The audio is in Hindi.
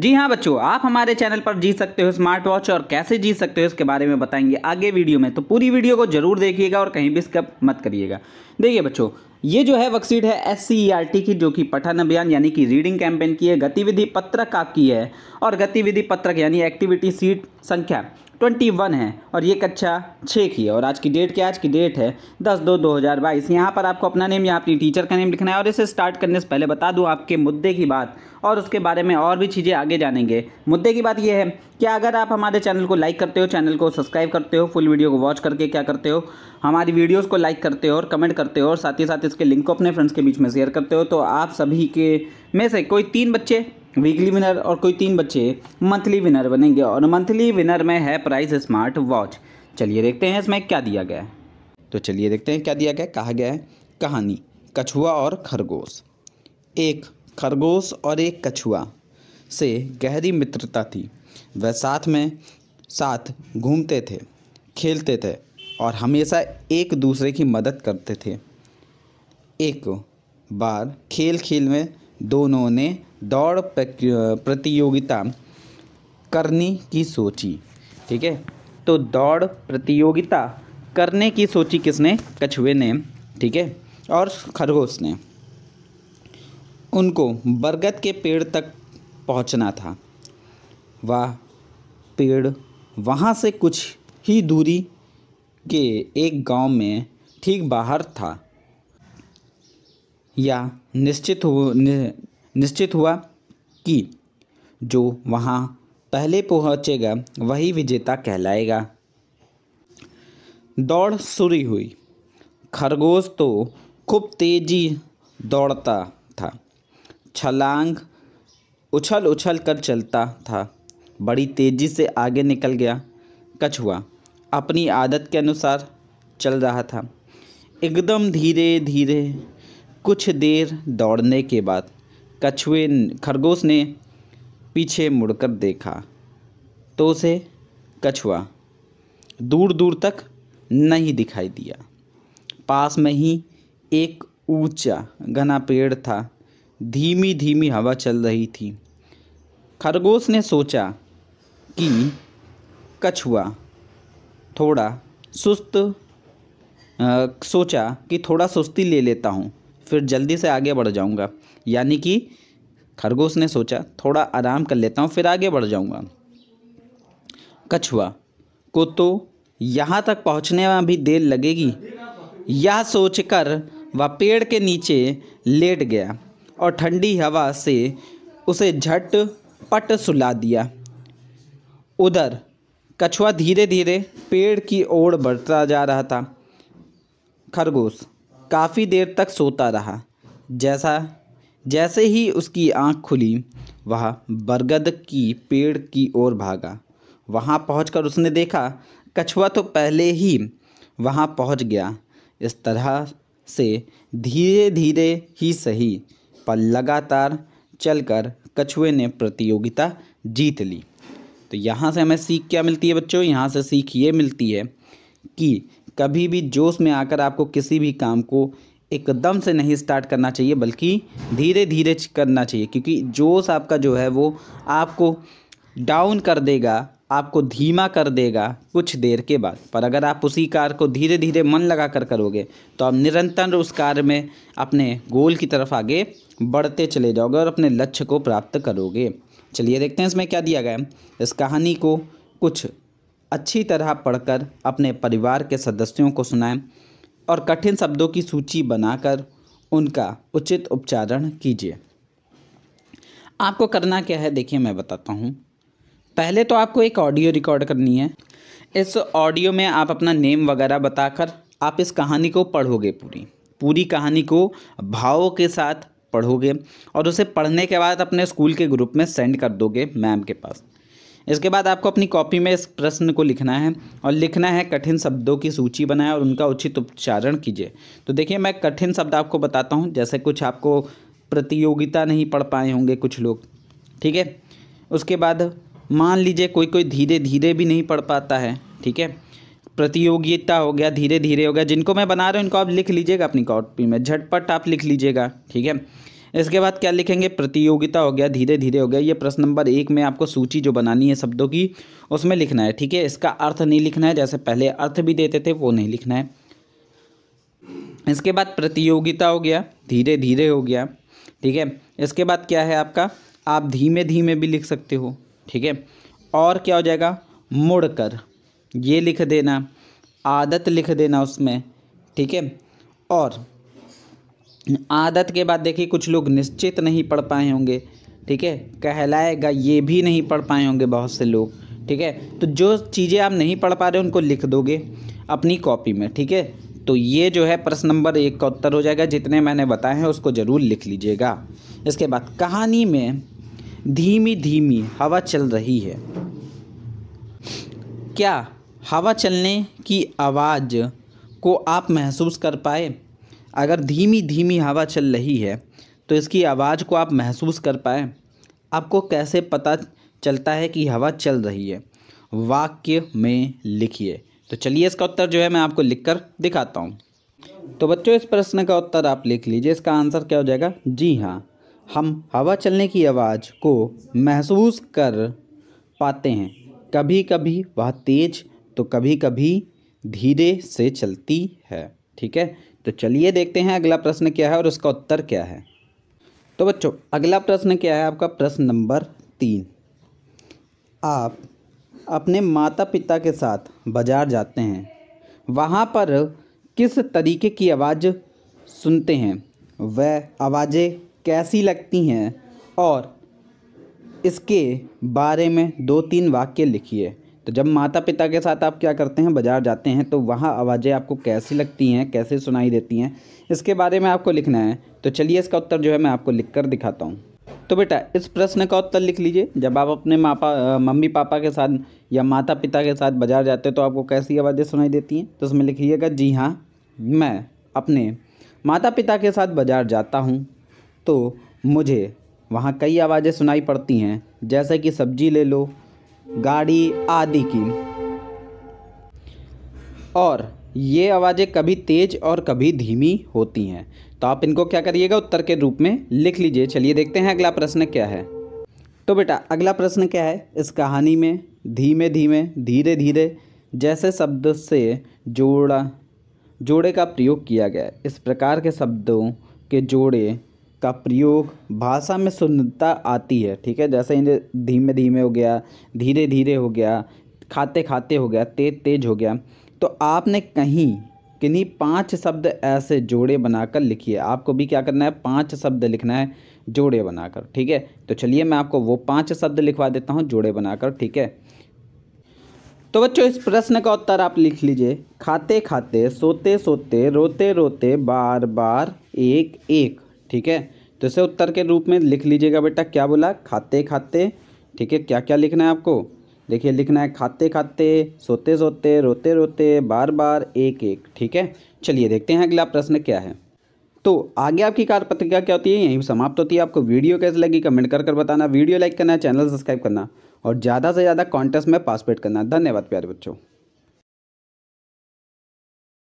जी हाँ बच्चों आप हमारे चैनल पर जीत सकते हो स्मार्ट वॉच और कैसे जीत सकते हो इसके बारे में बताएंगे आगे वीडियो में तो पूरी वीडियो को जरूर देखिएगा और कहीं भी स्कप मत करिएगा देखिए बच्चों ये जो है वर्कशीट है एस e की जो कि पठन अभियान यानी कि रीडिंग कैंपेन की है गतिविधि पत्रक आपकी है और गतिविधि पत्रक यानी एक्टिविटी सीट संख्या ट्वेंटी वन है और ये कक्षा छः की है और आज की डेट क्या आज की डेट है दस दो दो हज़ार बाईस यहाँ पर आपको अपना नेम या अपनी टीचर का नेम लिखना है और इसे स्टार्ट करने से पहले बता दूँ आपके मुद्दे की बात और उसके बारे में और भी चीज़ें आगे जानेंगे मुद्दे की बात यह है कि अगर आप हमारे चैनल को लाइक करते हो चैनल को सब्सक्राइब करते हो फुल वीडियो को वॉच करके क्या करते हो हमारी वीडियोज़ को लाइक करते हो और कमेंट करते हो और साथ ही साथ इस उसके लिंक को अपने फ्रेंड्स के बीच में शेयर करते हो तो आप सभी के में से कोई तीन बच्चे वीकली विनर और कोई तीन बच्चे मंथली विनर बनेंगे और मंथली विनर में है प्राइस स्मार्ट वॉच चलिए देखते हैं इसमें क्या दिया गया है तो चलिए देखते हैं क्या दिया गया कहा गया है कहानी कछुआ और खरगोश एक खरगोश और एक कछुआ से गहरी मित्रता थी वह साथ में साथ घूमते थे खेलते थे और हमेशा एक दूसरे की मदद करते थे एक बार खेल खेल में दोनों ने दौड़ प्रतियोगिता करने की सोची ठीक है तो दौड़ प्रतियोगिता करने की सोची किसने कछुए ने ठीक है और खरगोश ने उनको बरगद के पेड़ तक पहुंचना था वह पेड़ वहां से कुछ ही दूरी के एक गांव में ठीक बाहर था या निश्चित हो नि, निश्चित हुआ कि जो वहाँ पहले पहुँचेगा वही विजेता कहलाएगा दौड़ शुरू हुई खरगोश तो खूब तेजी दौड़ता था छलांग उछल उछल कर चलता था बड़ी तेज़ी से आगे निकल गया कछुआ अपनी आदत के अनुसार चल रहा था एकदम धीरे धीरे कुछ देर दौड़ने के बाद कछुए खरगोश ने पीछे मुड़कर देखा तो उसे कछुआ दूर दूर तक नहीं दिखाई दिया पास में ही एक ऊंचा घना पेड़ था धीमी धीमी हवा चल रही थी खरगोश ने सोचा कि कछुआ थोड़ा सुस्त आ, सोचा कि थोड़ा सुस्ती ले लेता हूँ फिर जल्दी से आगे बढ़ जाऊँगा यानी कि खरगोश ने सोचा थोड़ा आराम कर लेता हूँ फिर आगे बढ़ जाऊँगा कछुआ को तो यहाँ तक पहुँचने में भी देर लगेगी यह सोचकर वह पेड़ के नीचे लेट गया और ठंडी हवा से उसे झट पट सुला दिया उधर कछुआ धीरे धीरे पेड़ की ओर बढ़ता जा रहा था खरगोश काफ़ी देर तक सोता रहा जैसा जैसे ही उसकी आंख खुली वह बरगद की पेड़ की ओर भागा वहां पहुंचकर उसने देखा कछुआ तो पहले ही वहां पहुंच गया इस तरह से धीरे धीरे ही सही पर लगातार चलकर कछुए ने प्रतियोगिता जीत ली तो यहाँ से हमें सीख क्या मिलती है बच्चों यहाँ से सीख ये मिलती है कि कभी भी जोश में आकर आपको किसी भी काम को एकदम से नहीं स्टार्ट करना चाहिए बल्कि धीरे धीरे करना चाहिए क्योंकि जोश आपका जो है वो आपको डाउन कर देगा आपको धीमा कर देगा कुछ देर के बाद पर अगर आप उसी कार्य को धीरे धीरे मन लगा कर करोगे तो आप निरंतर उस कार्य में अपने गोल की तरफ आगे बढ़ते चले जाओगे और अपने लक्ष्य को प्राप्त करोगे चलिए देखते हैं इसमें क्या दिया गया है इस कहानी को कुछ अच्छी तरह पढ़कर अपने परिवार के सदस्यों को सुनाएं और कठिन शब्दों की सूची बनाकर उनका उचित उच्चारण कीजिए आपको करना क्या है देखिए मैं बताता हूँ पहले तो आपको एक ऑडियो रिकॉर्ड करनी है इस ऑडियो में आप अपना नेम वगैरह बताकर आप इस कहानी को पढ़ोगे पूरी पूरी कहानी को भावों के साथ पढ़ोगे और उसे पढ़ने के बाद अपने स्कूल के ग्रुप में सेंड कर दोगे मैम के पास इसके बाद आपको अपनी कॉपी में इस प्रश्न को लिखना है और लिखना है कठिन शब्दों की सूची बनाएं और उनका उचित उच्चारण कीजिए तो देखिए मैं कठिन शब्द आपको बताता हूँ जैसे कुछ आपको प्रतियोगिता नहीं पढ़ पाए होंगे कुछ लोग ठीक है उसके बाद मान लीजिए कोई कोई धीरे धीरे भी नहीं पढ़ पाता है ठीक है प्रतियोगिता हो गया धीरे धीरे हो गया जिनको मैं बना रहा हूँ इनको आप लिख लीजिएगा अपनी कॉपी में झटपट आप लिख लीजिएगा ठीक है इसके बाद क्या लिखेंगे प्रतियोगिता हो गया धीरे धीरे हो गया ये प्रश्न नंबर एक में आपको सूची जो बनानी है शब्दों की उसमें लिखना है ठीक है इसका अर्थ नहीं लिखना है जैसे पहले अर्थ भी देते थे वो नहीं लिखना है इसके बाद प्रतियोगिता हो गया धीरे धीरे हो गया ठीक है इसके बाद क्या है आपका आप धीमे धीमे भी लिख सकते हो ठीक है और क्या हो जाएगा मुड़कर ये लिख देना आदत लिख देना उसमें ठीक है और आदत के बाद देखिए कुछ लोग निश्चित नहीं पढ़ पाए होंगे ठीक है कहलाएगा ये भी नहीं पढ़ पाए होंगे बहुत से लोग ठीक है तो जो चीज़ें आप नहीं पढ़ पा रहे उनको लिख दोगे अपनी कॉपी में ठीक है तो ये जो है प्रश्न नंबर एक का उत्तर हो जाएगा जितने मैंने बताए हैं उसको ज़रूर लिख लीजिएगा इसके बाद कहानी में धीमी धीमी हवा चल रही है क्या हवा चलने की आवाज़ को आप महसूस कर पाए अगर धीमी धीमी हवा चल रही है तो इसकी आवाज़ को आप महसूस कर पाए आपको कैसे पता चलता है कि हवा चल रही है वाक्य में लिखिए तो चलिए इसका उत्तर जो है मैं आपको लिख कर दिखाता हूँ तो बच्चों इस प्रश्न का उत्तर आप लिख लीजिए इसका आंसर क्या हो जाएगा जी हाँ हम हवा चलने की आवाज़ को महसूस कर पाते हैं कभी कभी वह तेज तो कभी कभी धीरे से चलती है ठीक है तो चलिए देखते हैं अगला प्रश्न क्या है और उसका उत्तर क्या है तो बच्चों अगला प्रश्न क्या है आपका प्रश्न नंबर तीन आप अपने माता पिता के साथ बाज़ार जाते हैं वहाँ पर किस तरीके की आवाज़ सुनते हैं वह आवाज़ें कैसी लगती हैं और इसके बारे में दो तीन वाक्य लिखिए तो जब माता पिता के साथ आप क्या करते हैं बाज़ार जाते हैं तो वहाँ आवाज़ें आपको कैसी लगती हैं कैसे सुनाई देती हैं इसके बारे में आपको लिखना है तो चलिए इसका उत्तर जो है मैं आपको लिख कर दिखाता हूँ तो बेटा इस प्रश्न का उत्तर लिख लीजिए जब आप अपने मापा मम्मी पापा के साथ या माता पिता के साथ बाज़ार जाते हैं तो आपको कैसी आवाज़ें सुनाई देती हैं तो उसमें लिखिएगा जी हाँ मैं अपने माता पिता के साथ बाज़ार जाता हूँ तो मुझे वहाँ कई आवाज़ें सुनाई पड़ती हैं जैसे कि सब्जी ले लो गाड़ी आदि की और ये आवाज़ें कभी तेज़ और कभी धीमी होती हैं तो आप इनको क्या करिएगा उत्तर के रूप में लिख लीजिए चलिए देखते हैं अगला प्रश्न क्या है तो बेटा अगला प्रश्न क्या है इस कहानी में धीमे धीमे धीरे धीरे जैसे शब्द से जोड़ा जोड़े का प्रयोग किया गया है इस प्रकार के शब्दों के जोड़े का प्रयोग भाषा में सुंदरता आती है ठीक है जैसे इन्हें धीमे धीमे हो गया धीरे धीरे हो गया खाते खाते हो गया तेज तेज हो गया तो आपने कहीं किन्हीं पांच शब्द ऐसे जोड़े बनाकर लिखिए आपको भी क्या करना है पांच शब्द लिखना है जोड़े बनाकर ठीक है तो चलिए मैं आपको वो पांच शब्द लिखवा देता हूँ जोड़े बनाकर ठीक है तो बच्चों इस प्रश्न का उत्तर आप लिख लीजिए खाते खाते सोते सोते रोते रोते बार बार एक एक ठीक है तो इसे उत्तर के रूप में लिख लीजिएगा बेटा क्या बोला खाते खाते ठीक है क्या क्या लिखना है आपको देखिए लिखना है खाते खाते सोते सोते रोते रोते बार बार एक एक ठीक है चलिए देखते हैं अगला प्रश्न क्या है तो आगे आपकी पत्रिका क्या होती है यहीं समाप्त होती है आपको वीडियो कैसे लगी कमेंट कर कर बताना वीडियो लाइक करना चैनल सब्सक्राइब करना और ज़्यादा से ज़्यादा कॉन्टेस्ट में पासपेट करना धन्यवाद प्यारे बच्चों